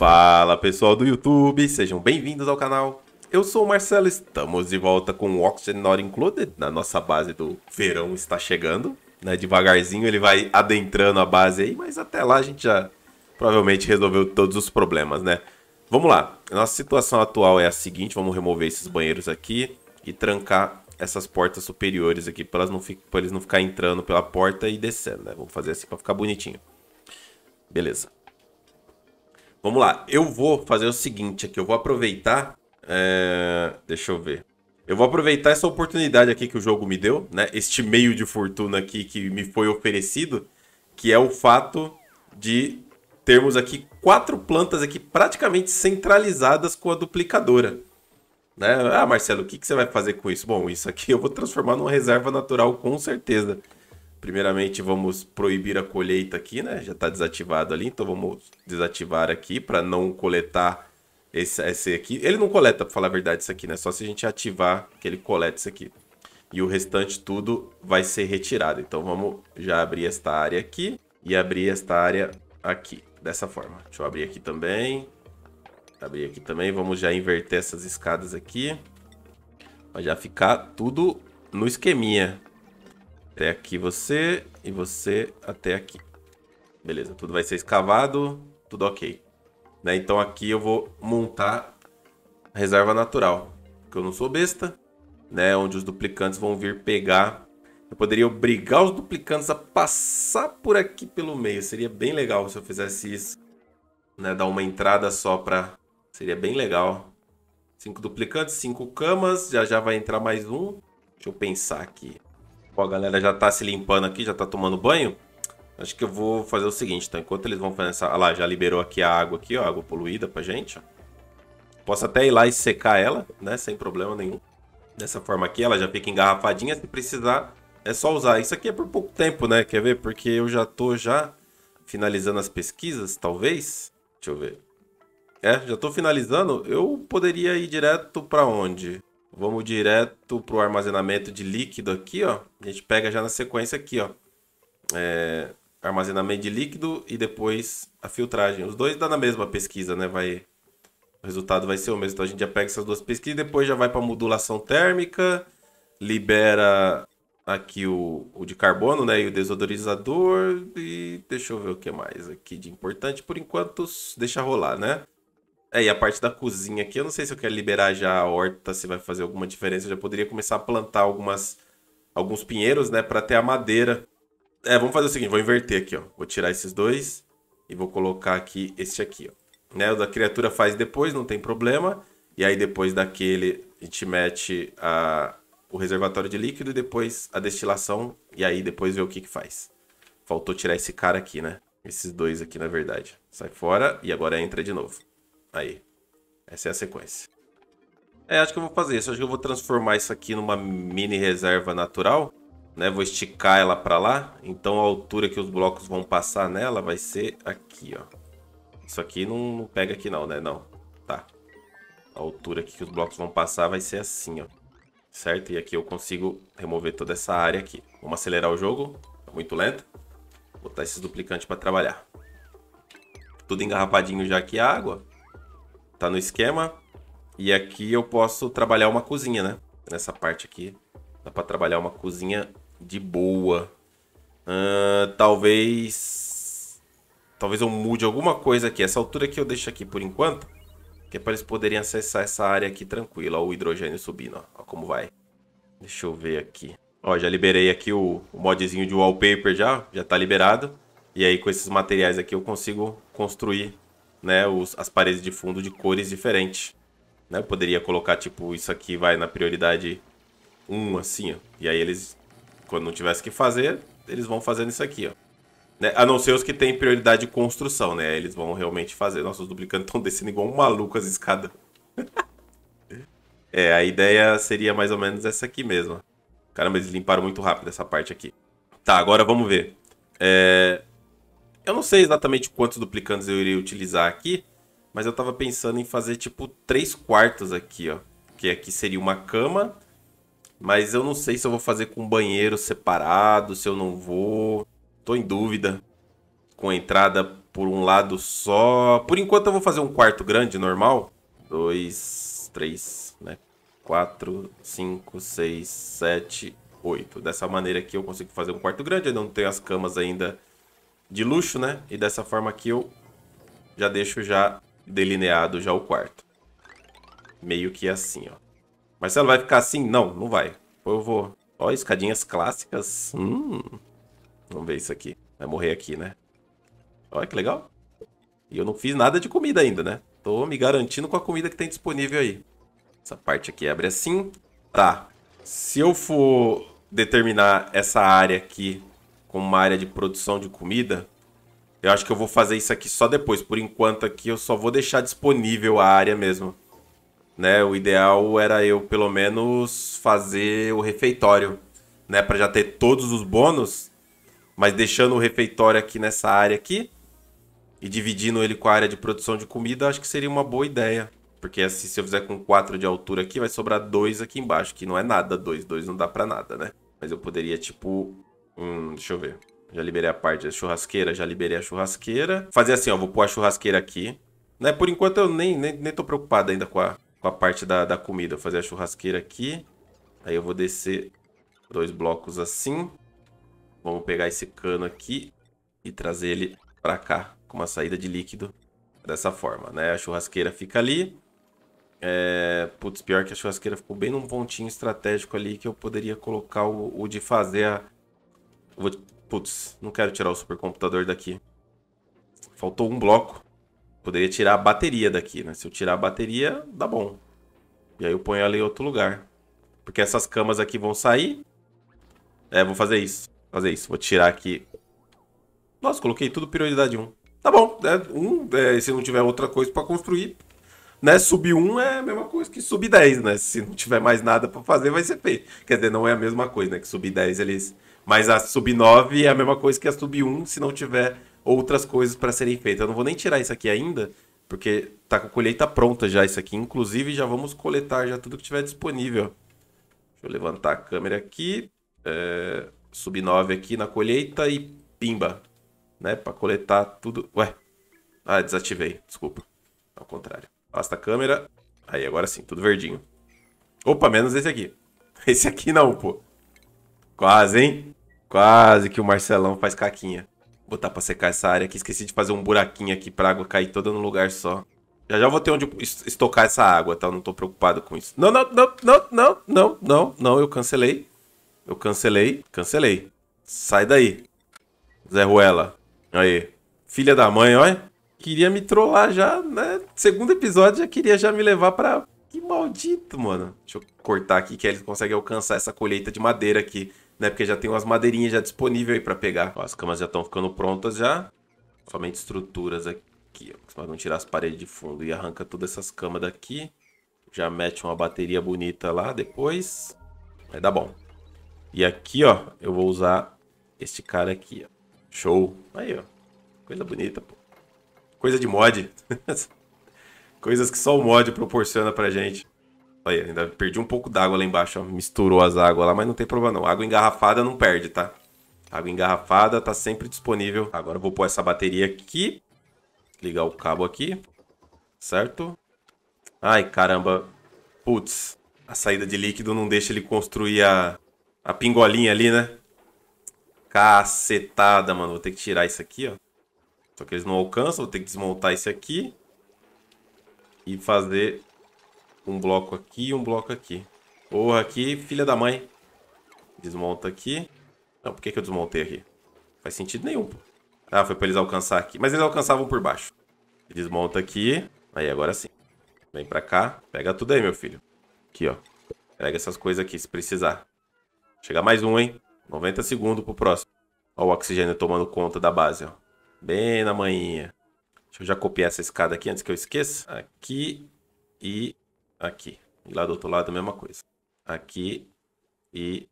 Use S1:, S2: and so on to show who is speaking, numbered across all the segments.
S1: Fala pessoal do YouTube, sejam bem-vindos ao canal. Eu sou o Marcelo, estamos de volta com o Oxygen Not Included na nossa base do verão está chegando. Né? Devagarzinho ele vai adentrando a base aí, mas até lá a gente já provavelmente resolveu todos os problemas, né? Vamos lá, nossa situação atual é a seguinte, vamos remover esses banheiros aqui e trancar essas portas superiores aqui para eles não ficarem entrando pela porta e descendo, né? Vamos fazer assim para ficar bonitinho. Beleza. Vamos lá, eu vou fazer o seguinte aqui, eu vou aproveitar... É... Deixa eu ver. Eu vou aproveitar essa oportunidade aqui que o jogo me deu, né? Este meio de fortuna aqui que me foi oferecido, que é o fato de termos aqui quatro plantas aqui praticamente centralizadas com a duplicadora. Né? Ah, Marcelo, o que, que você vai fazer com isso? Bom, isso aqui eu vou transformar numa reserva natural com certeza. Primeiramente, vamos proibir a colheita aqui, né? Já está desativado ali, então vamos desativar aqui para não coletar esse, esse aqui. Ele não coleta, para falar a verdade, isso aqui, né? Só se a gente ativar que ele coleta isso aqui. E o restante tudo vai ser retirado. Então vamos já abrir esta área aqui e abrir esta área aqui, dessa forma. Deixa eu abrir aqui também. Abrir aqui também. Vamos já inverter essas escadas aqui. Vai já ficar tudo no esqueminha. Até aqui você e você até aqui. Beleza, tudo vai ser escavado, tudo ok. Né? Então aqui eu vou montar a reserva natural, porque eu não sou besta, né? Onde os duplicantes vão vir pegar. Eu poderia obrigar os duplicantes a passar por aqui pelo meio. Seria bem legal se eu fizesse isso. Né? Dar uma entrada só para... Seria bem legal. Cinco duplicantes, cinco camas. Já já vai entrar mais um. Deixa eu pensar aqui. Bom, a galera já tá se limpando aqui, já tá tomando banho. Acho que eu vou fazer o seguinte, então, enquanto eles vão fazer essa... Olha lá, já liberou aqui a água aqui, ó, água poluída pra gente, ó. Posso até ir lá e secar ela, né, sem problema nenhum. Dessa forma aqui, ela já fica engarrafadinha, se precisar, é só usar. Isso aqui é por pouco tempo, né, quer ver? Porque eu já tô já finalizando as pesquisas, talvez. Deixa eu ver. É, já tô finalizando, eu poderia ir direto pra onde? Vamos direto para o armazenamento de líquido aqui, ó. A gente pega já na sequência aqui, ó. É, armazenamento de líquido e depois a filtragem. Os dois dá na mesma pesquisa, né? Vai, o resultado vai ser o mesmo. Então a gente já pega essas duas pesquisas e depois já vai para modulação térmica, libera aqui o, o de carbono, né? E o desodorizador. E deixa eu ver o que mais aqui de importante. Por enquanto, deixa rolar, né? É, e a parte da cozinha aqui, eu não sei se eu quero liberar já a horta, se vai fazer alguma diferença. Eu já poderia começar a plantar algumas, alguns pinheiros, né, para ter a madeira. É, vamos fazer o seguinte, vou inverter aqui, ó. Vou tirar esses dois e vou colocar aqui este aqui, ó. Né, o da criatura faz depois, não tem problema. E aí depois daquele a gente mete a, o reservatório de líquido e depois a destilação. E aí depois vê o que que faz. Faltou tirar esse cara aqui, né? Esses dois aqui, na verdade. Sai fora e agora entra de novo. Aí. Essa é a sequência. É, acho que eu vou fazer isso. Acho que eu vou transformar isso aqui numa mini reserva natural. Né? Vou esticar ela para lá. Então a altura que os blocos vão passar nela vai ser aqui, ó. Isso aqui não, não pega aqui não, né? Não. Tá. A altura aqui que os blocos vão passar vai ser assim, ó. Certo? E aqui eu consigo remover toda essa área aqui. Vamos acelerar o jogo. Tá muito lento. Vou botar esses duplicantes para trabalhar. Tudo engarrafadinho já aqui a água tá no esquema. E aqui eu posso trabalhar uma cozinha, né? Nessa parte aqui dá para trabalhar uma cozinha de boa. Uh, talvez... Talvez eu mude alguma coisa aqui. Essa altura aqui eu deixo aqui por enquanto. Que é para eles poderem acessar essa área aqui tranquila. Ó, o hidrogênio subindo, ó. ó como vai. Deixa eu ver aqui. Ó, já liberei aqui o, o modzinho de wallpaper já. Já tá liberado. E aí com esses materiais aqui eu consigo construir né, os, as paredes de fundo de cores diferentes. Né? Eu poderia colocar, tipo, isso aqui vai na prioridade 1, assim, ó. E aí eles, quando não tivesse que fazer, eles vão fazendo isso aqui, ó. Né? A não ser os que têm prioridade de construção, né? Eles vão realmente fazer. Nossa, os duplicantes estão descendo igual um maluco as escadas. é, a ideia seria mais ou menos essa aqui mesmo. Caramba, eles limparam muito rápido essa parte aqui. Tá, agora vamos ver. É... Eu não sei exatamente quantos duplicantes eu iria utilizar aqui, mas eu tava pensando em fazer tipo três quartos aqui, ó. Que aqui seria uma cama, mas eu não sei se eu vou fazer com banheiro separado, se eu não vou. Tô em dúvida. Com a entrada por um lado só. Por enquanto eu vou fazer um quarto grande, normal. Dois, três, né? Quatro, cinco, seis, sete, oito. Dessa maneira aqui eu consigo fazer um quarto grande. Eu não tenho as camas ainda de luxo, né? E dessa forma aqui eu já deixo já delineado já o quarto. Meio que assim, ó. Marcelo, vai ficar assim? Não, não vai. Eu vou... Ó, escadinhas clássicas. Hum. Vamos ver isso aqui. Vai morrer aqui, né? Olha que legal. E eu não fiz nada de comida ainda, né? Tô me garantindo com a comida que tem disponível aí. Essa parte aqui abre assim. Tá. Se eu for determinar essa área aqui com uma área de produção de comida. Eu acho que eu vou fazer isso aqui só depois. Por enquanto aqui eu só vou deixar disponível a área mesmo. Né? O ideal era eu pelo menos fazer o refeitório, né, para já ter todos os bônus, mas deixando o refeitório aqui nessa área aqui e dividindo ele com a área de produção de comida, acho que seria uma boa ideia. Porque assim, se eu fizer com 4 de altura aqui, vai sobrar 2 aqui embaixo, que não é nada 2, 2 não dá para nada, né? Mas eu poderia tipo Hum, deixa eu ver. Já liberei a parte da churrasqueira, já liberei a churrasqueira. Fazer assim, ó, vou pôr a churrasqueira aqui. Né, por enquanto eu nem, nem, nem tô preocupado ainda com a, com a parte da, da comida. Vou fazer a churrasqueira aqui. Aí eu vou descer dois blocos assim. Vamos pegar esse cano aqui e trazer ele para cá, com uma saída de líquido dessa forma, né? A churrasqueira fica ali. É... Putz, pior que a churrasqueira ficou bem num pontinho estratégico ali que eu poderia colocar o, o de fazer a, Vou... Putz, não quero tirar o supercomputador daqui. Faltou um bloco. Poderia tirar a bateria daqui, né? Se eu tirar a bateria, dá bom. E aí eu ponho ela em outro lugar. Porque essas camas aqui vão sair. É, vou fazer isso. Fazer isso. Vou tirar aqui. Nossa, coloquei tudo prioridade 1. Tá bom. né? um, é, se não tiver outra coisa pra construir, né? Subir 1 é a mesma coisa que subir 10, né? Se não tiver mais nada pra fazer, vai ser feio. Quer dizer, não é a mesma coisa, né? Que subir 10 eles mas a sub-9 é a mesma coisa que a sub-1 se não tiver outras coisas para serem feitas. Eu não vou nem tirar isso aqui ainda, porque tá com a colheita pronta já isso aqui. Inclusive, já vamos coletar já tudo que tiver disponível. Deixa eu levantar a câmera aqui. É, Sub-9 aqui na colheita e pimba. Né, para coletar tudo... Ué, ah, desativei, desculpa. Ao contrário. Basta a câmera. Aí, agora sim, tudo verdinho. Opa, menos esse aqui. Esse aqui não, pô. Quase, hein? Quase que o Marcelão faz caquinha. Vou botar pra secar essa área aqui. Esqueci de fazer um buraquinho aqui pra água cair toda num lugar só. Já já vou ter onde estocar essa água, tá? não tô preocupado com isso. Não, não, não, não, não, não, não, não. Eu cancelei. Eu cancelei. Cancelei. Sai daí. Zé Ruela. Aí. Filha da mãe, olha. Queria me trollar já, né? Segundo episódio já queria já me levar pra... Que maldito, mano. Deixa eu cortar aqui que eles conseguem alcançar essa colheita de madeira aqui né? Porque já tem umas madeirinhas já disponíveis aí para pegar. Ó, as camas já estão ficando prontas já. Somente estruturas aqui, ó. tirar as paredes de fundo e arranca todas essas camas daqui. Já mete uma bateria bonita lá depois. Vai dar bom. E aqui, ó, eu vou usar este cara aqui, ó. Show. Aí, ó. Coisa bonita, pô. Coisa de mod. Coisas que só o mod proporciona pra gente. Olha, ainda perdi um pouco d'água lá embaixo, ó. misturou as águas lá, mas não tem problema não. Água engarrafada não perde, tá? Água engarrafada tá sempre disponível. Agora eu vou pôr essa bateria aqui. Ligar o cabo aqui. Certo? Ai, caramba. Putz, a saída de líquido não deixa ele construir a, a pingolinha ali, né? Cacetada, mano. Vou ter que tirar isso aqui, ó. Só que eles não alcançam, vou ter que desmontar isso aqui. E fazer um bloco aqui e um bloco aqui. Porra, aqui, filha da mãe. Desmonta aqui. Não, por que, que eu desmontei aqui? Não faz sentido nenhum, Ah, foi pra eles alcançar aqui. Mas eles alcançavam por baixo. Desmonta aqui. Aí, agora sim. Vem pra cá. Pega tudo aí, meu filho. Aqui, ó. Pega essas coisas aqui, se precisar. Chega mais um, hein? 90 segundos pro próximo. Ó o oxigênio tomando conta da base, ó. Bem na manhinha. Deixa eu já copiar essa escada aqui antes que eu esqueça. Aqui e aqui. E lá do outro lado a mesma coisa. Aqui e...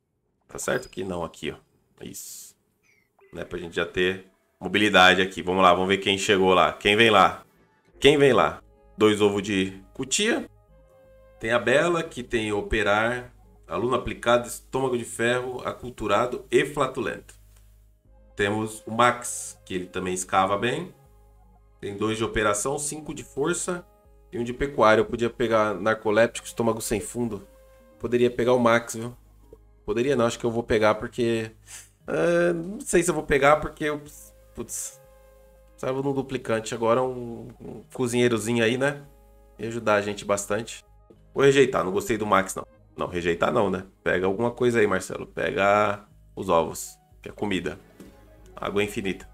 S1: Tá certo que não aqui, ó. É isso. Né, pra gente já ter mobilidade aqui. Vamos lá, vamos ver quem chegou lá. Quem vem lá? Quem vem lá? Dois ovos de cutia. Tem a Bela, que tem operar, aluno aplicado, estômago de ferro, aculturado e flatulento. Temos o Max, que ele também escava bem. Tem dois de operação, cinco de força, e um de pecuária. Eu podia pegar narcoléptico, estômago sem fundo. Poderia pegar o Max, viu? Poderia não, acho que eu vou pegar porque. Uh, não sei se eu vou pegar porque eu. Putz. Precisava de duplicante. Agora um, um cozinheirozinho aí, né? E ajudar a gente bastante. Vou rejeitar, não gostei do Max, não. Não, rejeitar não, né? Pega alguma coisa aí, Marcelo. Pega os ovos, que é comida. Água infinita.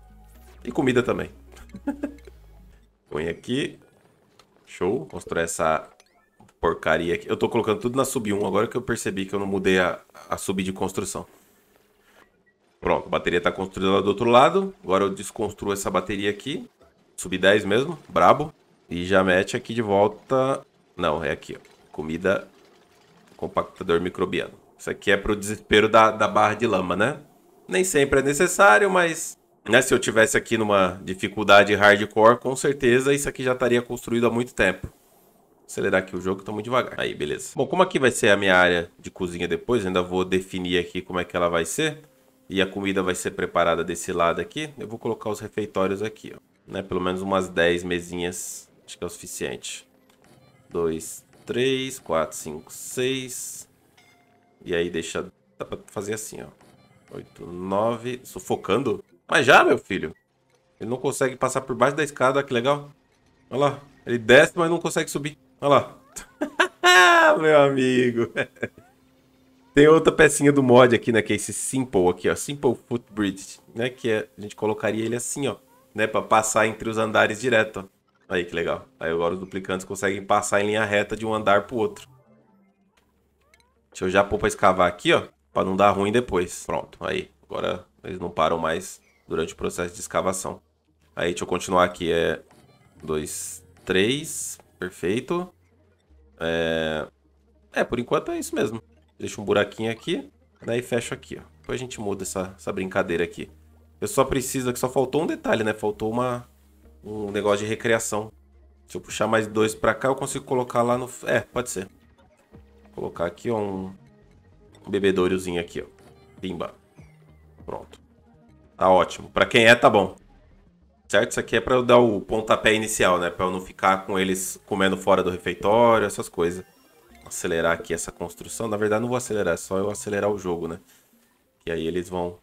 S1: E comida também. Põe aqui. Show. Construir essa porcaria aqui. Eu tô colocando tudo na sub 1 agora que eu percebi que eu não mudei a, a sub de construção. Pronto, a bateria tá construída lá do outro lado. Agora eu desconstruo essa bateria aqui. Sub 10 mesmo, brabo. E já mete aqui de volta... Não, é aqui, ó. Comida compactador microbiano. Isso aqui é pro desespero da, da barra de lama, né? Nem sempre é necessário, mas né, se eu tivesse aqui numa dificuldade hardcore, com certeza isso aqui já estaria construído há muito tempo. Vou acelerar aqui o jogo, tá muito devagar. Aí, beleza. Bom, como aqui vai ser a minha área de cozinha depois, ainda vou definir aqui como é que ela vai ser. E a comida vai ser preparada desse lado aqui. Eu vou colocar os refeitórios aqui, ó. Né, pelo menos umas 10 mesinhas, acho que é o suficiente. 2, 3, 4, 5, 6. E aí deixa... Dá pra fazer assim, ó. 8, 9... Sufocando? Mas já, meu filho. Ele não consegue passar por baixo da escada, que legal. Olha lá. Ele desce, mas não consegue subir. Olha lá. meu amigo. Tem outra pecinha do mod aqui, né? Que é esse Simple aqui, ó. Simple Footbridge, né? Que é, a gente colocaria ele assim, ó. Né? Pra passar entre os andares direto, ó. Aí, que legal. Aí agora os duplicantes conseguem passar em linha reta de um andar pro outro. Deixa eu já pôr pra escavar aqui, ó. Pra não dar ruim depois. Pronto, aí. Agora eles não param mais durante o processo de escavação. Aí, deixa eu continuar aqui. É 2, 3, perfeito. É... é, por enquanto é isso mesmo. Deixa um buraquinho aqui, E fecho aqui, ó. Depois a gente muda essa, essa brincadeira aqui. Eu só preciso, que só faltou um detalhe, né? Faltou uma, um negócio de recreação. Se eu puxar mais dois pra cá, eu consigo colocar lá no... É, pode ser. colocar aqui, ó, um, um bebedourozinho aqui, ó. Pimba. Pronto. Tá ótimo. Para quem é, tá bom. Certo? Isso aqui é para eu dar o pontapé inicial, né? Para eu não ficar com eles comendo fora do refeitório, essas coisas. Vou acelerar aqui essa construção. Na verdade, não vou acelerar, é só eu acelerar o jogo, né? E aí eles vão,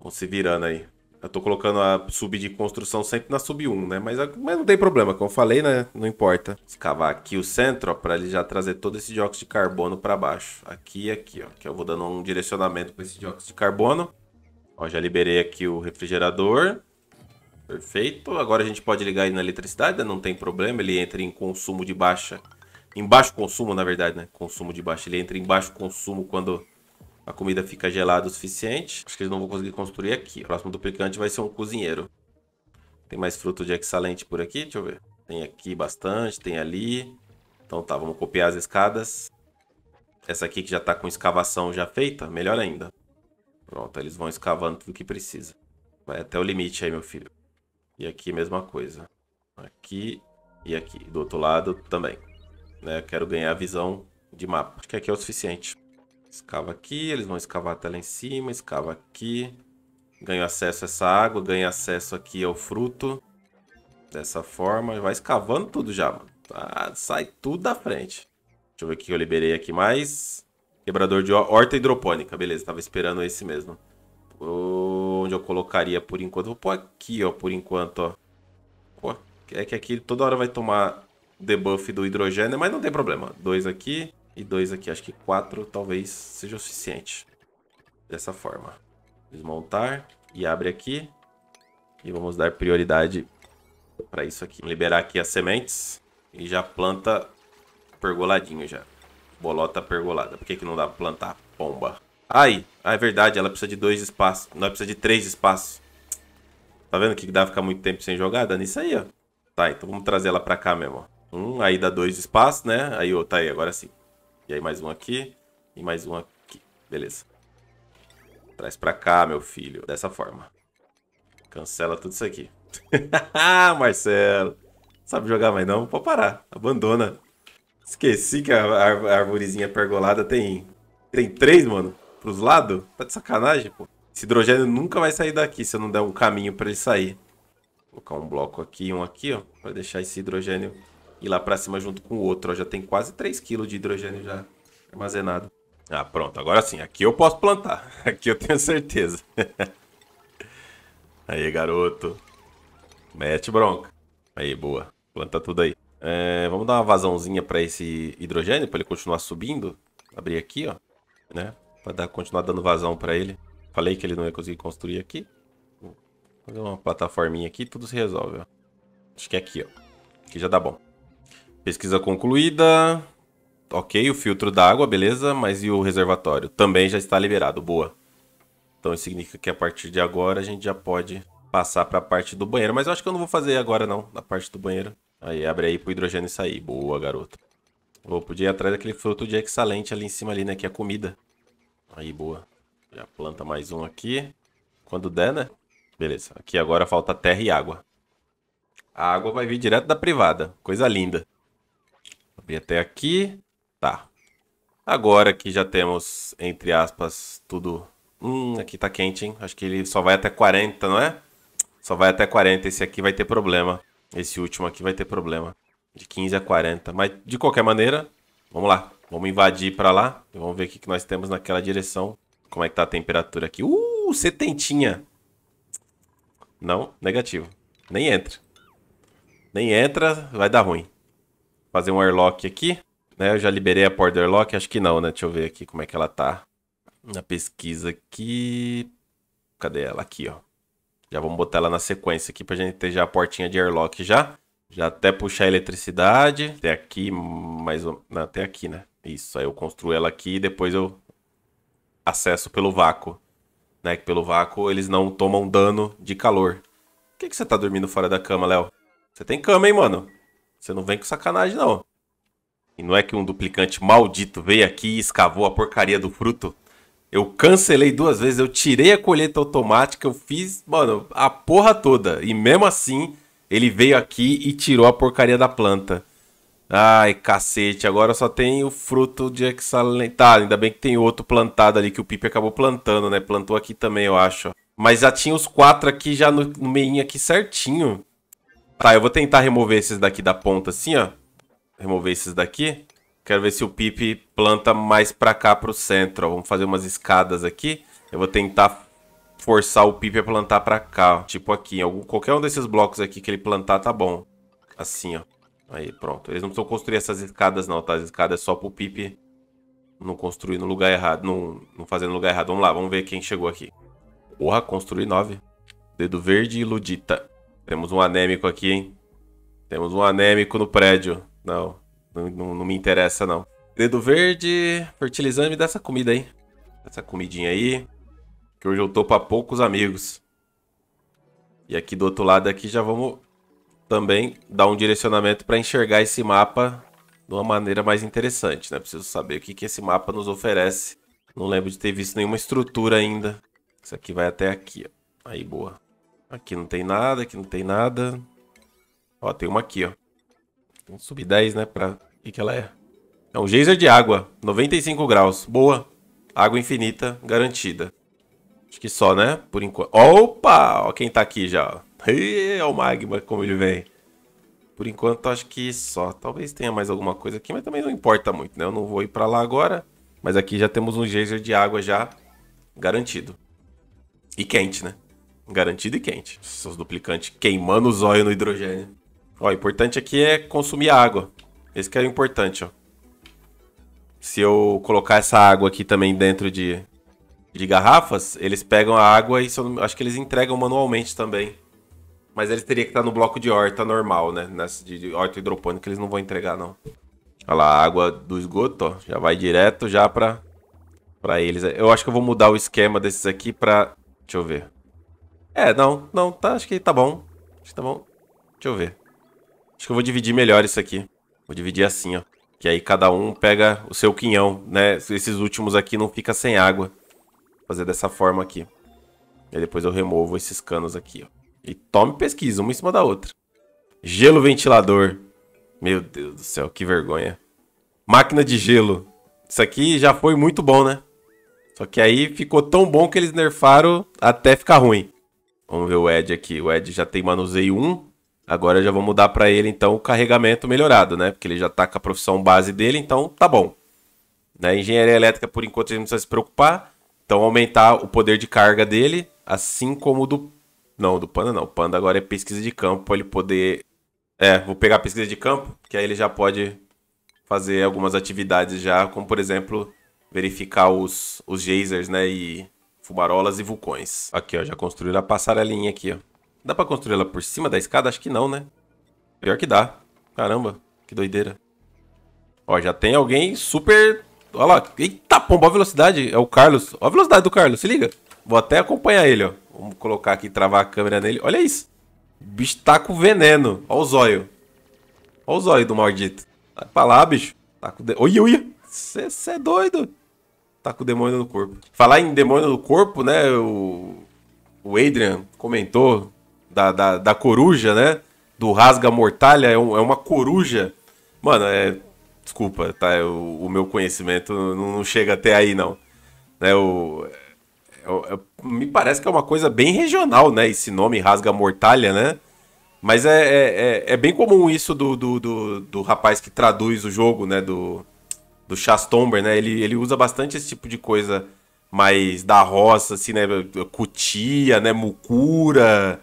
S1: vão se virando aí. Eu tô colocando a sub de construção sempre na sub 1, né? Mas, mas não tem problema, como eu falei, né? Não importa. Escavar aqui o centro, ó, pra ele já trazer todo esse dióxido de carbono pra baixo. Aqui e aqui, ó. Que eu vou dando um direcionamento pra esse dióxido de carbono. Ó, já liberei aqui o refrigerador. Perfeito. Agora a gente pode ligar ele na eletricidade, né? não tem problema. Ele entra em consumo de baixa. Em baixo consumo, na verdade, né? Consumo de baixa. Ele entra em baixo consumo quando a comida fica gelada o suficiente. Acho que eles não vão conseguir construir aqui. O próximo duplicante vai ser um cozinheiro. Tem mais fruto de excelente por aqui? Deixa eu ver. Tem aqui bastante, tem ali. Então tá, vamos copiar as escadas. Essa aqui que já tá com escavação já feita, melhor ainda. Pronto, eles vão escavando tudo que precisa. Vai até o limite aí, meu filho. E aqui mesma coisa. Aqui e aqui. Do outro lado também. Né? Quero ganhar a visão de mapa. Acho que aqui é o suficiente. Escava aqui, eles vão escavar até lá em cima. Escava aqui. Ganho acesso a essa água. Ganho acesso aqui ao fruto. Dessa forma. Vai escavando tudo já, mano. Ah, sai tudo da frente. Deixa eu ver o que eu liberei aqui mais. Quebrador de horta hidropônica. Beleza, tava esperando esse mesmo. Onde eu colocaria por enquanto? Vou pôr aqui, ó, por enquanto, ó. Pô, é que aqui toda hora vai tomar debuff do hidrogênio, mas não tem problema. Dois aqui e dois aqui. Acho que quatro talvez seja o suficiente. Dessa forma. Desmontar e abre aqui. E vamos dar prioridade para isso aqui. Liberar aqui as sementes e já planta pergoladinho já. Bolota pergolada. Por que, que não dá pra plantar? Pomba. Aí, ah, é verdade, ela precisa de dois espaços. não precisa de três espaços. Tá vendo que dá ficar muito tempo sem jogar? Dá nisso aí, ó. Tá, então vamos trazer ela pra cá mesmo, ó. Um, aí dá dois espaços, né? Aí, ó, tá aí, agora sim. E aí mais um aqui. E mais um aqui. Beleza. Traz pra cá, meu filho. Dessa forma. Cancela tudo isso aqui. Ah, Marcelo. Sabe jogar mais não? Pode parar. Abandona. Esqueci que a, a, a arvorezinha pergolada tem, tem três, mano, pros lados. Tá de sacanagem, pô. Esse hidrogênio nunca vai sair daqui se eu não der um caminho pra ele sair. Vou colocar um bloco aqui e um aqui, ó. Pra deixar esse hidrogênio ir lá pra cima junto com o outro, ó. Já tem quase 3 kg de hidrogênio já armazenado. Ah, pronto. Agora sim. Aqui eu posso plantar. Aqui eu tenho certeza. aí, garoto. Mete bronca. Aí, boa. Planta tudo aí. É, vamos dar uma vazãozinha para esse hidrogênio, para ele continuar subindo. Abrir aqui, ó, né? Para dar, continuar dando vazão para ele. Falei que ele não ia conseguir construir aqui. Vou fazer uma plataforminha aqui tudo se resolve, ó. Acho que é aqui, ó. Aqui já dá bom. Pesquisa concluída. Ok, o filtro da água, beleza. Mas e o reservatório? Também já está liberado, boa. Então isso significa que a partir de agora a gente já pode passar para a parte do banheiro. Mas eu acho que eu não vou fazer agora não, na parte do banheiro. Aí, abre aí pro hidrogênio sair. Boa, garoto. Vou podia ir atrás daquele fruto de excelente ali em cima ali, né? Que é a comida. Aí, boa. Já planta mais um aqui. Quando der, né? Beleza. Aqui agora falta terra e água. A água vai vir direto da privada. Coisa linda. Abrir até aqui. Tá. Agora que já temos, entre aspas, tudo... Hum, aqui tá quente, hein? Acho que ele só vai até 40, não é? Só vai até 40. Esse aqui vai ter problema. Esse último aqui vai ter problema. De 15 a 40. Mas, de qualquer maneira, vamos lá. Vamos invadir para lá. E vamos ver o que, que nós temos naquela direção. Como é que tá a temperatura aqui. Uh, setentinha. Não, negativo. Nem entra. Nem entra, vai dar ruim. Fazer um airlock aqui. Né? Eu já liberei a porta do airlock. Acho que não, né? Deixa eu ver aqui como é que ela tá. Na pesquisa aqui... Cadê ela? Aqui, ó. Já vamos botar ela na sequência aqui pra gente ter já a portinha de airlock já. Já até puxar a eletricidade. Até aqui, mais ou Não, até aqui, né? Isso, aí eu construo ela aqui e depois eu acesso pelo vácuo. Né? Que pelo vácuo eles não tomam dano de calor. Por que, que você tá dormindo fora da cama, Léo? Você tem cama, hein, mano? Você não vem com sacanagem, não. E não é que um duplicante maldito veio aqui e escavou a porcaria do fruto? Eu cancelei duas vezes, eu tirei a colheita automática, eu fiz, mano, a porra toda. E mesmo assim, ele veio aqui e tirou a porcaria da planta. Ai, cacete, agora só tem o fruto de Tá, Ainda bem que tem outro plantado ali que o Pipe acabou plantando, né? Plantou aqui também, eu acho. Mas já tinha os quatro aqui já no, no meinho aqui certinho. Tá, eu vou tentar remover esses daqui da ponta assim, ó. Remover esses daqui. Quero ver se o Pipe planta mais pra cá, pro centro. Ó. Vamos fazer umas escadas aqui. Eu vou tentar forçar o Pipe a plantar pra cá. Ó. Tipo aqui, algum, qualquer um desses blocos aqui que ele plantar tá bom. Assim, ó. Aí, pronto. Eles não precisam construir essas escadas não, tá? As escadas é só pro Pipe não construir no lugar errado, não, não fazer no lugar errado. Vamos lá, vamos ver quem chegou aqui. Porra, construí nove. Dedo verde e ludita. Temos um anêmico aqui, hein? Temos um anêmico no prédio. Não. Não, não, não me interessa, não. Dedo verde, fertilizante, me dá essa comida aí. Essa comidinha aí. Que hoje eu tô pra poucos amigos. E aqui do outro lado aqui já vamos também dar um direcionamento para enxergar esse mapa de uma maneira mais interessante, né? Preciso saber o que, que esse mapa nos oferece. Não lembro de ter visto nenhuma estrutura ainda. Isso aqui vai até aqui, ó. Aí, boa. Aqui não tem nada, aqui não tem nada. Ó, tem uma aqui, ó. Tem que 10, né? Pra o que ela é? É um geyser de água, 95 graus. Boa. Água infinita, garantida. Acho que só, né? Por enquanto. Opa! Ó quem tá aqui já. Ih, é o magma como ele vem. Por enquanto, acho que só. Talvez tenha mais alguma coisa aqui, mas também não importa muito, né? Eu não vou ir pra lá agora. Mas aqui já temos um geyser de água já garantido. E quente, né? Garantido e quente. Seus duplicantes queimando o zóio no hidrogênio. Ó, o importante aqui é consumir água. Esse que é o importante, ó. Se eu colocar essa água aqui também dentro de, de garrafas, eles pegam a água e não, acho que eles entregam manualmente também. Mas eles teriam que estar no bloco de horta normal, né? Nessa de horta hidropônica eles não vão entregar, não. Olha lá, a água do esgoto, ó. Já vai direto já pra, pra eles. Eu acho que eu vou mudar o esquema desses aqui pra... Deixa eu ver. É, não, não, tá, acho que tá bom. Acho que tá bom. Deixa eu ver. Acho que eu vou dividir melhor isso aqui. Vou dividir assim, ó. Que aí cada um pega o seu quinhão, né? Esses últimos aqui não fica sem água. Vou fazer dessa forma aqui. E depois eu removo esses canos aqui, ó. E tome pesquisa, uma em cima da outra. Gelo ventilador. Meu Deus do céu, que vergonha. Máquina de gelo. Isso aqui já foi muito bom, né? Só que aí ficou tão bom que eles nerfaram até ficar ruim. Vamos ver o Ed aqui. O Ed já tem manuseio 1. Agora já vou mudar para ele então o carregamento melhorado, né? Porque ele já está com a profissão base dele, então tá bom. Na né? engenharia elétrica, por enquanto, a gente não precisa se preocupar. Então aumentar o poder de carga dele, assim como do. Não, do Panda não. O Panda agora é pesquisa de campo para ele poder. É, vou pegar pesquisa de campo, que aí ele já pode fazer algumas atividades já, como por exemplo, verificar os, os geysers, né? E fumarolas e vulcões. Aqui, ó, já construíram a passarelinha aqui, ó. Dá pra construir ela por cima da escada? Acho que não, né? Pior que dá. Caramba, que doideira. Ó, já tem alguém super... Olha lá. Eita, pomba, a velocidade. É o Carlos. Olha a velocidade do Carlos, se liga. Vou até acompanhar ele, ó. Vamos colocar aqui, travar a câmera nele. Olha isso. O bicho tá com veneno. Olha o zóio. Olha o zóio do maldito. Vai pra lá, bicho. Tá com... Oi, oi. Você é doido. Tá com o demônio no corpo. Falar em demônio no corpo, né? O, o Adrian comentou da, da, da coruja, né? Do rasga mortalha, é, um, é uma coruja. Mano, é. Desculpa, tá? Eu, o, meu conhecimento não, não, chega até aí, não. Né, o, é, é, é, me parece que é uma coisa bem regional, né? Esse nome rasga mortalha, né? Mas é, é, é bem comum isso do, do, do, do, rapaz que traduz o jogo, né? Do, do Chastomber, né? Ele, ele usa bastante esse tipo de coisa mais da roça, assim, né? Cutia, né? Mucura,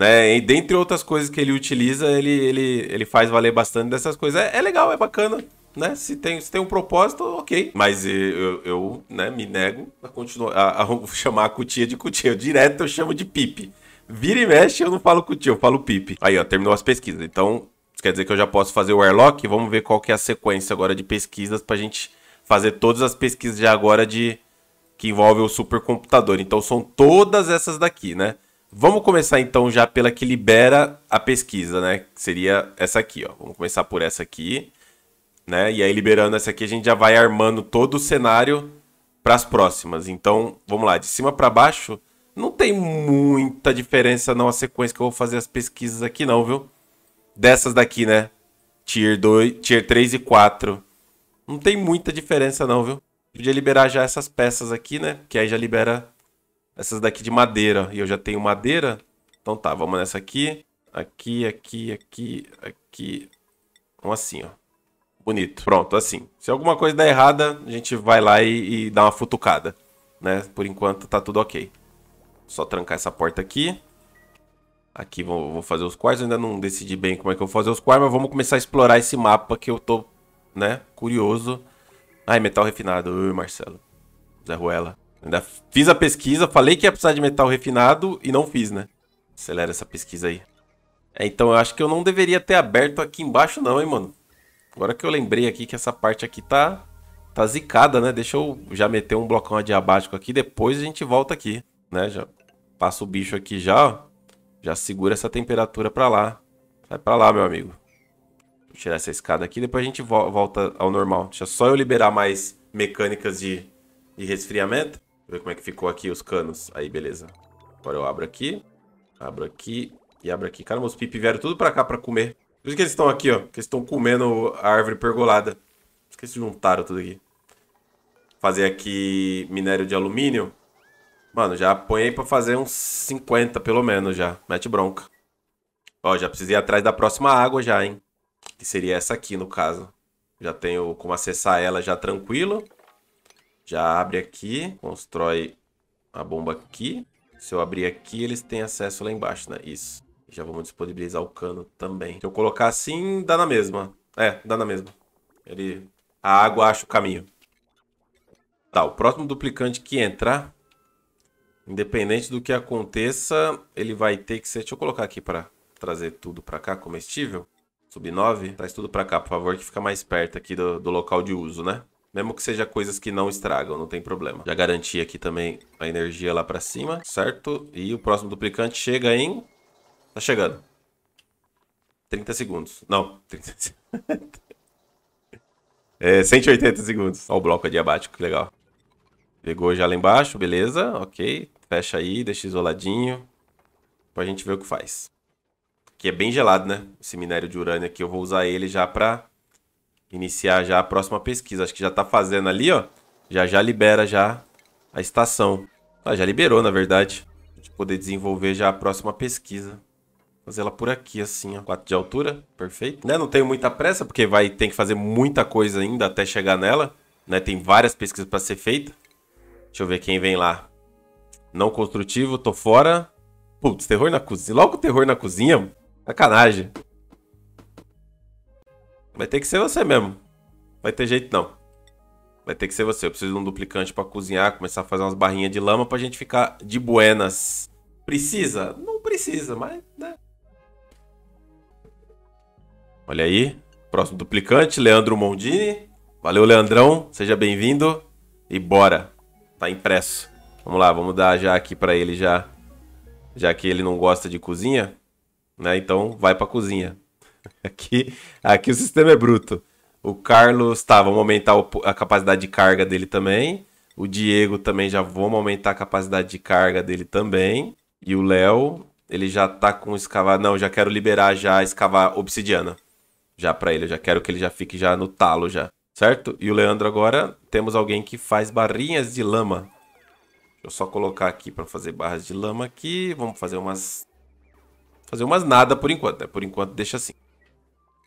S1: né? E dentre outras coisas que ele utiliza, ele, ele, ele faz valer bastante dessas coisas. É, é legal, é bacana. Né? Se tem, se tem um propósito, ok. Mas eu, eu né, me nego a, continuar, a, a chamar a cutia de cutia. Eu, direto eu chamo de pipe. Vira e mexe, eu não falo cutia, eu falo pipe. Aí, ó, terminou as pesquisas. Então, quer dizer que eu já posso fazer o airlock? Vamos ver qual que é a sequência agora de pesquisas pra gente fazer todas as pesquisas já agora de que envolve o supercomputador. Então, são todas essas daqui, né? Vamos começar então já pela que libera a pesquisa, né? seria essa aqui, ó. Vamos começar por essa aqui, né? E aí liberando essa aqui a gente já vai armando todo o cenário para as próximas. Então, vamos lá, de cima para baixo, não tem muita diferença não a sequência que eu vou fazer as pesquisas aqui não, viu? Dessas daqui, né? Tier 2, tier 3 e 4. Não tem muita diferença não, viu? Podia liberar já essas peças aqui, né? Que aí já libera essas daqui de madeira. E eu já tenho madeira. Então tá, vamos nessa aqui. Aqui, aqui, aqui, aqui. vamos então assim, ó. Bonito. Pronto, assim. Se alguma coisa der errada, a gente vai lá e, e dá uma futucada. Né? Por enquanto tá tudo ok. Só trancar essa porta aqui. Aqui vou, vou fazer os quartos. Ainda não decidi bem como é que eu vou fazer os quartos, mas vamos começar a explorar esse mapa que eu tô, né, curioso. Ai, metal refinado. Ui, Marcelo. Zé Ruela. Ainda fiz a pesquisa, falei que ia precisar de metal refinado e não fiz, né? Acelera essa pesquisa aí. É, então eu acho que eu não deveria ter aberto aqui embaixo não, hein, mano? Agora que eu lembrei aqui que essa parte aqui tá, tá zicada, né? Deixa eu já meter um blocão adiabático aqui, depois a gente volta aqui, né? Já passa o bicho aqui já, ó. Já segura essa temperatura pra lá. vai pra lá, meu amigo. Vou tirar essa escada aqui, depois a gente vo volta ao normal. Deixa só eu liberar mais mecânicas de, de resfriamento ver como é que ficou aqui os canos. Aí, beleza. Agora eu abro aqui, abro aqui e abro aqui. Caramba, os pipi vieram tudo pra cá pra comer. Por isso que eles estão aqui, ó. Que eles estão comendo a árvore pergolada. Por que eles juntaram tudo aqui. Fazer aqui minério de alumínio. Mano, já apanhei pra fazer uns 50, pelo menos, já. Mete bronca. Ó, já precisei ir atrás da próxima água já, hein. Que seria essa aqui, no caso. Já tenho como acessar ela já tranquilo. Já abre aqui, constrói a bomba aqui. Se eu abrir aqui, eles têm acesso lá embaixo, né? Isso. Já vamos disponibilizar o cano também. Se eu colocar assim, dá na mesma. É, dá na mesma. Ele... A água acha o caminho. Tá, o próximo duplicante que entrar, independente do que aconteça, ele vai ter que ser... Deixa eu colocar aqui para trazer tudo para cá, comestível. Sub 9, traz tudo para cá, por favor, que fica mais perto aqui do, do local de uso, né? Mesmo que seja coisas que não estragam, não tem problema. Já garanti aqui também a energia lá pra cima, certo? E o próximo duplicante chega em... Tá chegando. 30 segundos. Não, 30 é, segundos. é, 180 segundos. Olha o bloco adiabático, que legal. Pegou já lá embaixo, beleza. Ok, fecha aí, deixa isoladinho. Pra gente ver o que faz. Que é bem gelado, né? Esse minério de urânio aqui, eu vou usar ele já pra iniciar já a próxima pesquisa. Acho que já está fazendo ali, ó. Já já libera já a estação. Ah, já liberou, na verdade. A gente poder desenvolver já a próxima pesquisa. Fazer ela por aqui, assim, ó. 4 de altura, perfeito. Né? Não tenho muita pressa, porque vai ter que fazer muita coisa ainda até chegar nela. Né? Tem várias pesquisas para ser feita. Deixa eu ver quem vem lá. Não construtivo, tô fora. Putz, terror na cozinha. Logo terror na cozinha, mano. Sacanagem. Vai ter que ser você mesmo. Vai ter jeito não. Vai ter que ser você. Eu preciso de um duplicante para cozinhar, começar a fazer umas barrinhas de lama pra gente ficar de buenas. Precisa? Não precisa, mas, né? Olha aí. Próximo duplicante, Leandro Mondini. Valeu, Leandrão. Seja bem-vindo. E bora. Tá impresso. Vamos lá, vamos dar já aqui para ele já. Já que ele não gosta de cozinha, né? Então vai pra cozinha. Aqui, aqui o sistema é bruto. O Carlos, tá, vamos aumentar a capacidade de carga dele também. O Diego também já vamos aumentar a capacidade de carga dele também. E o Léo, ele já tá com escavar. Não, já quero liberar já escavar obsidiana. Já para ele, eu já quero que ele já fique já no talo já. Certo? E o Leandro agora, temos alguém que faz barrinhas de lama. Deixa eu só colocar aqui para fazer barras de lama aqui. Vamos fazer umas... Fazer umas nada por enquanto, né? Por enquanto deixa assim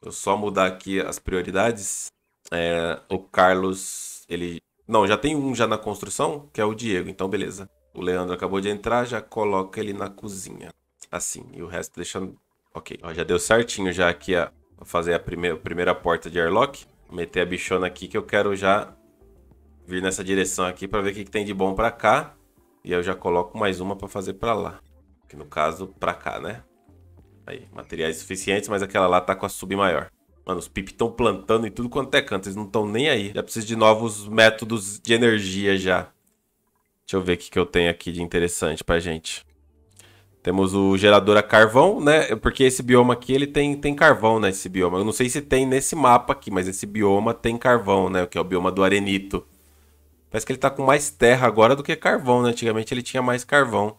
S1: eu só mudar aqui as prioridades. É, o Carlos, ele. Não, já tem um já na construção, que é o Diego, então beleza. O Leandro acabou de entrar, já coloca ele na cozinha. Assim, e o resto deixando. Ok, ó, já deu certinho já aqui a fazer a primeira, a primeira porta de airlock. Meter a bichona aqui que eu quero já vir nessa direção aqui para ver o que, que tem de bom para cá. E eu já coloco mais uma para fazer para lá. Que no caso, para cá, né? Aí, materiais suficientes, mas aquela lá tá com a sub maior. Mano, os PIP estão plantando em tudo quanto é canto, eles não estão nem aí. Já preciso de novos métodos de energia já. Deixa eu ver o que, que eu tenho aqui de interessante pra gente. Temos o gerador a carvão, né? É porque esse bioma aqui, ele tem, tem carvão, né? Esse bioma. Eu não sei se tem nesse mapa aqui, mas esse bioma tem carvão, né? Que é o bioma do arenito. Parece que ele tá com mais terra agora do que carvão, né? Antigamente ele tinha mais carvão.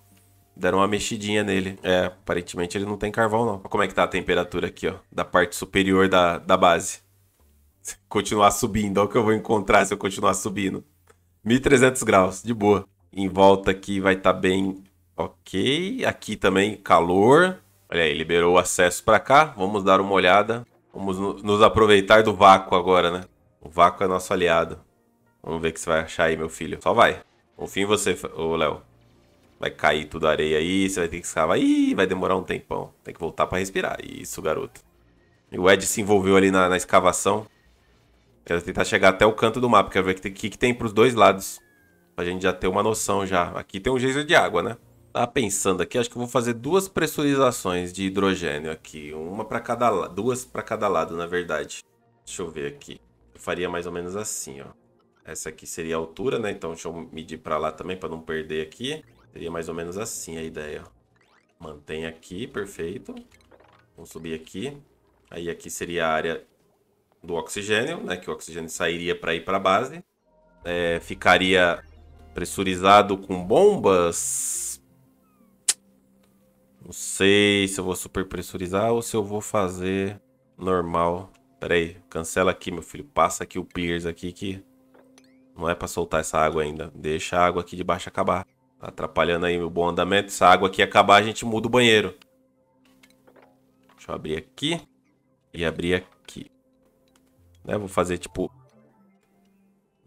S1: Deram uma mexidinha nele. É, aparentemente ele não tem carvão, não. Olha como é que tá a temperatura aqui, ó. Da parte superior da, da base. Se continuar subindo, olha o que eu vou encontrar se eu continuar subindo. 1.300 graus, de boa. Em volta aqui vai estar tá bem ok. Aqui também calor. Olha aí, liberou o acesso para cá. Vamos dar uma olhada. Vamos nos aproveitar do vácuo agora, né? O vácuo é nosso aliado. Vamos ver o que você vai achar aí, meu filho. Só vai. Confio em você, ô Léo. Vai cair tudo areia aí, você vai ter que escavar. Ih, vai demorar um tempão. Tem que voltar para respirar. Isso, garoto. E o Ed se envolveu ali na, na escavação. Quero tentar chegar até o canto do mapa. Quero ver o que, que, que tem pros dois lados. Pra gente já ter uma noção já. Aqui tem um geyser de água, né? Tava pensando aqui, acho que eu vou fazer duas pressurizações de hidrogênio aqui. Uma para cada lado. Duas para cada lado, na verdade. Deixa eu ver aqui. Eu faria mais ou menos assim, ó. Essa aqui seria a altura, né? Então deixa eu medir para lá também para não perder aqui. Seria mais ou menos assim a ideia. Mantém aqui, perfeito. Vamos subir aqui. Aí aqui seria a área do oxigênio, né? Que o oxigênio sairia para ir para a base. É, ficaria pressurizado com bombas. Não sei se eu vou super pressurizar ou se eu vou fazer normal. Pera aí, cancela aqui, meu filho. Passa aqui o piers aqui que não é para soltar essa água ainda. Deixa a água aqui de baixo acabar atrapalhando aí o bom andamento. Essa água aqui acabar, a gente muda o banheiro. Deixa eu abrir aqui e abrir aqui. Né? Vou fazer tipo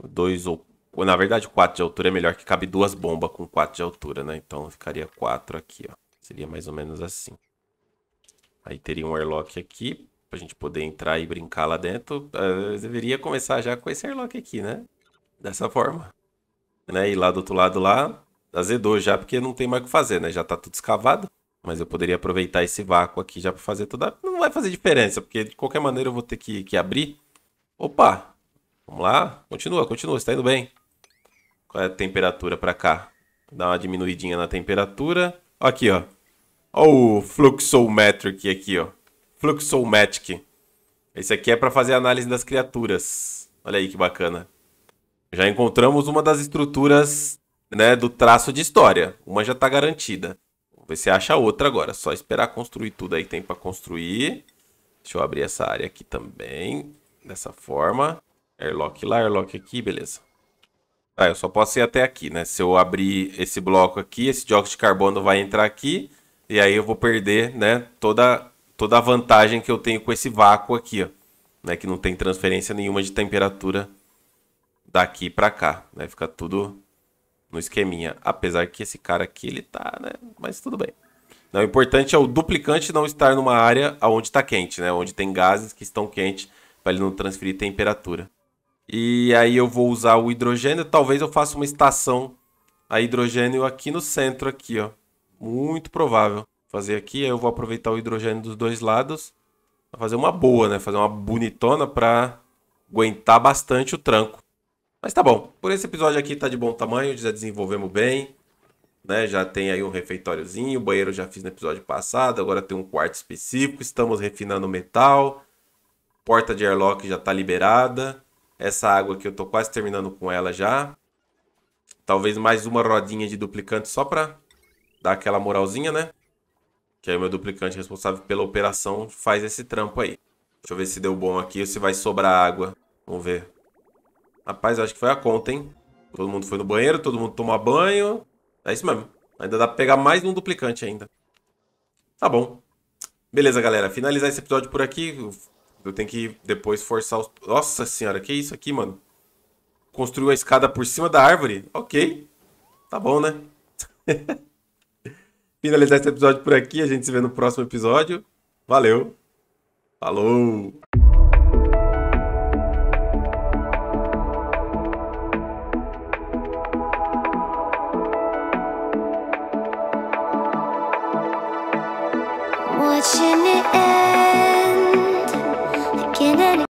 S1: dois ou na verdade, 4 de altura é melhor que cabe duas bombas com 4 de altura, né? Então ficaria 4 aqui, ó. Seria mais ou menos assim. Aí teria um airlock aqui, pra gente poder entrar e brincar lá dentro. Ah, eu deveria começar já com esse airlock aqui, né? Dessa forma. Né? E lá do outro lado lá, azedou já, porque não tem mais o que fazer, né? Já tá tudo escavado. Mas eu poderia aproveitar esse vácuo aqui já para fazer toda. Não vai fazer diferença, porque de qualquer maneira eu vou ter que, que abrir. Opa! Vamos lá? Continua, continua, está indo bem. Qual é a temperatura para cá? Dá uma diminuidinha na temperatura. Aqui, ó. Olha o Fluxometric aqui, ó. Fluxometric. Esse aqui é para fazer a análise das criaturas. Olha aí que bacana. Já encontramos uma das estruturas né, do traço de história. Uma já está garantida. Você acha outra agora. Só esperar construir tudo aí que tem para construir. Deixa eu abrir essa área aqui também. Dessa forma. Airlock lá, airlock aqui, beleza. Ah, eu só posso ir até aqui, né? Se eu abrir esse bloco aqui, esse dióxido de carbono vai entrar aqui. E aí eu vou perder, né, toda, toda a vantagem que eu tenho com esse vácuo aqui, ó. Né, que não tem transferência nenhuma de temperatura daqui para cá. Né? Fica tudo no esqueminha. Apesar que esse cara aqui, ele tá, né? Mas tudo bem. Não, o importante é o duplicante não estar numa área onde está quente, né? Onde tem gases que estão quentes, para ele não transferir temperatura. E aí eu vou usar o hidrogênio. Talvez eu faça uma estação a hidrogênio aqui no centro, aqui, ó. Muito provável. Fazer aqui, aí eu vou aproveitar o hidrogênio dos dois lados. Fazer uma boa, né? Fazer uma bonitona para aguentar bastante o tranco. Mas tá bom. Por esse episódio aqui tá de bom tamanho, já desenvolvemos bem. Né? Já tem aí um refeitóriozinho, o banheiro já fiz no episódio passado, agora tem um quarto específico, estamos refinando metal. Porta de airlock já tá liberada. Essa água aqui eu tô quase terminando com ela já. Talvez mais uma rodinha de duplicante só pra dar aquela moralzinha, né? Que aí o meu duplicante responsável pela operação faz esse trampo aí. Deixa eu ver se deu bom aqui ou se vai sobrar água. Vamos ver. Rapaz, acho que foi a conta, hein? Todo mundo foi no banheiro, todo mundo tomou banho. É isso mesmo. Ainda dá pra pegar mais um duplicante ainda. Tá bom. Beleza, galera. Finalizar esse episódio por aqui. Eu tenho que depois forçar os... Nossa senhora, que isso aqui, mano? Construiu a escada por cima da árvore? Ok. Tá bom, né? Finalizar esse episódio por aqui. A gente se vê no próximo episódio. Valeu. Falou!